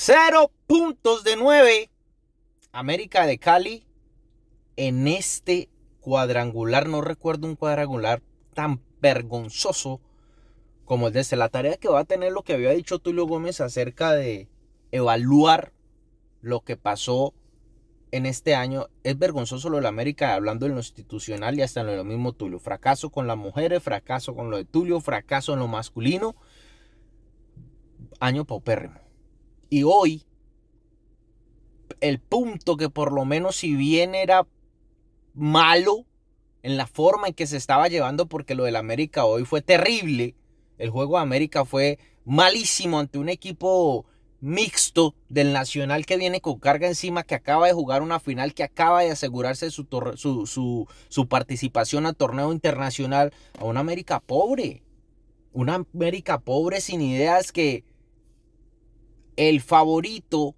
Cero puntos de nueve. América de Cali en este cuadrangular. No recuerdo un cuadrangular tan vergonzoso como el de este. La tarea que va a tener lo que había dicho Tulio Gómez acerca de evaluar lo que pasó en este año es vergonzoso lo de América, hablando en lo institucional y hasta en lo mismo Tulio. Fracaso con las mujeres, fracaso con lo de Tulio, fracaso en lo masculino. Año paupérrimo. Y hoy, el punto que por lo menos si bien era malo en la forma en que se estaba llevando, porque lo del América hoy fue terrible, el juego de América fue malísimo ante un equipo mixto del Nacional que viene con carga encima, que acaba de jugar una final, que acaba de asegurarse su, su, participación a torneo internacional, a un América pobre, Un América pobre sin ideas que el favorito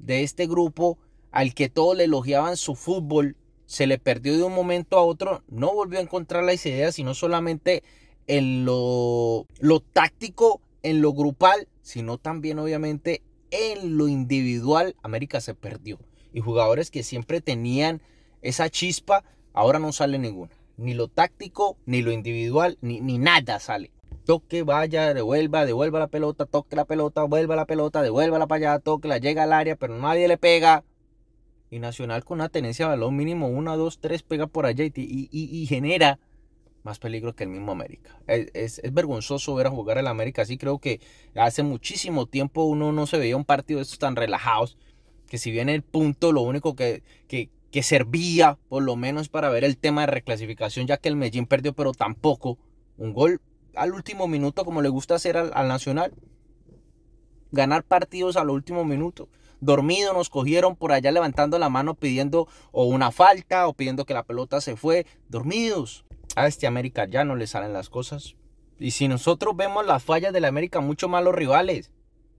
de este grupo, al que todos le elogiaban su fútbol, se le perdió de un momento a otro, no volvió a encontrar las ideas, sino solamente en lo, lo táctico, en lo grupal, sino también obviamente en lo individual, América se perdió. Y jugadores que siempre tenían esa chispa, ahora no sale ninguna. Ni lo táctico, ni lo individual, ni nada sale toque, vaya, devuelva, devuelva la pelota, toque la pelota, vuelva la pelota, devuelva para allá, toque, la llega al área, pero nadie le pega. Y Nacional con una tenencia de balón mínimo 1, 2, 3 pega por allá y, genera más peligro que el mismo América. Es, vergonzoso ver a jugar el América así. Creo que hace muchísimo tiempo uno no se veía un partido de estos tan relajados. Que si bien el punto, lo único que, que, que servía por lo menos para ver el tema de reclasificación, ya que el Medellín perdió, pero tampoco. Un gol al último minuto como le gusta hacer al, Nacional. Ganar partidos al último minuto. Dormidos nos cogieron por allá levantando la mano pidiendo o una falta o pidiendo que la pelota se fue. Dormidos. A este América ya no le salen las cosas. Y si nosotros vemos las fallas del América, mucho más los rivales.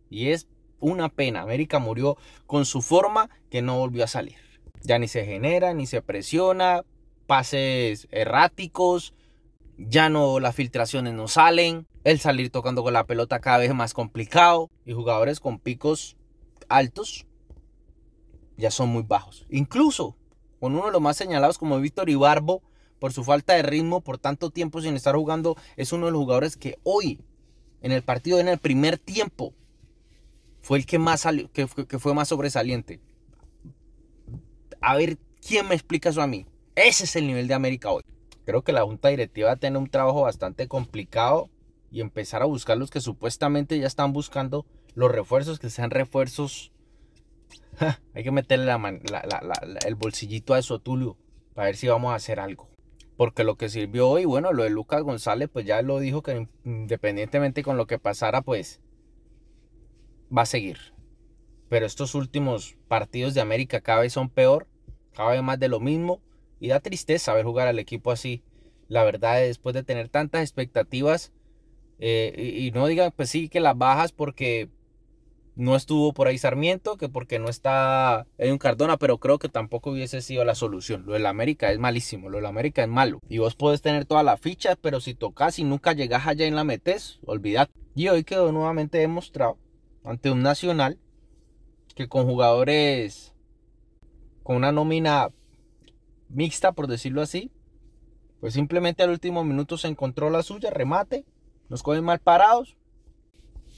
Y es una pena. América murió con su forma que no volvió a salir. Ya ni se genera, ni se presiona. Pases erráticos, ya no las filtraciones no salen, el salir tocando con la pelota cada vez es más complicado y jugadores con picos altos ya son muy bajos. Incluso con uno de los más señalados como Víctor Ibarbo por su falta de ritmo, por tanto tiempo sin estar jugando, es uno de los jugadores que hoy en el partido en el primer tiempo fue el que más que fue más sobresaliente. A ver, ¿quién me explica eso a mí? Ese es el nivel de América hoy. Creo que la junta directiva tiene un trabajo bastante complicado y empezar a buscar los que supuestamente ya están buscando los refuerzos, que sean refuerzos. hay que meterle el bolsillito a eso, Tulio, para ver si vamos a hacer algo. Porque lo que sirvió hoy, bueno, lo de Lucas González, pues ya lo dijo que independientemente con lo que pasara, pues va a seguir. Pero estos últimos partidos de América cada vez son peor, cada vez más de lo mismo. Y da tristeza ver jugar al equipo así. La verdad, después de tener tantas expectativas, eh, y, no digan, pues sí, que las bajas porque no estuvo por ahí Sarmiento, que porque no está un Cardona, pero creo que tampoco hubiese sido la solución. Lo del América es malísimo, lo del América es malo. Y vos podés tener todas las fichas, pero si tocas y nunca llegás allá y la metes, olvidad. Y hoy quedó nuevamente demostrado ante un Nacional que con jugadores con una nómina mixta, por decirlo así, pues simplemente al último minuto se encontró la suya, remate, nos cogen mal parados,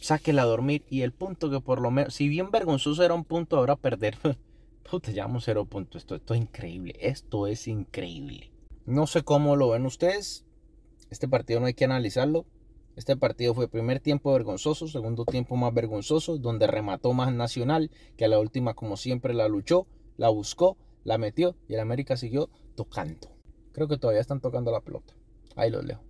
sáquela a dormir y el punto que por lo menos, si bien vergonzoso era un punto, ahora perder, puta, llamo cero puntos, esto, esto es increíble, esto es increíble. No sé cómo lo ven ustedes, este partido no hay que analizarlo, este partido fue primer tiempo vergonzoso, segundo tiempo más vergonzoso, donde remató más Nacional, que a la última como siempre la luchó, la buscó, la metió y el América siguió tocando. Creo que todavía están tocando la pelota. Ahí los leo.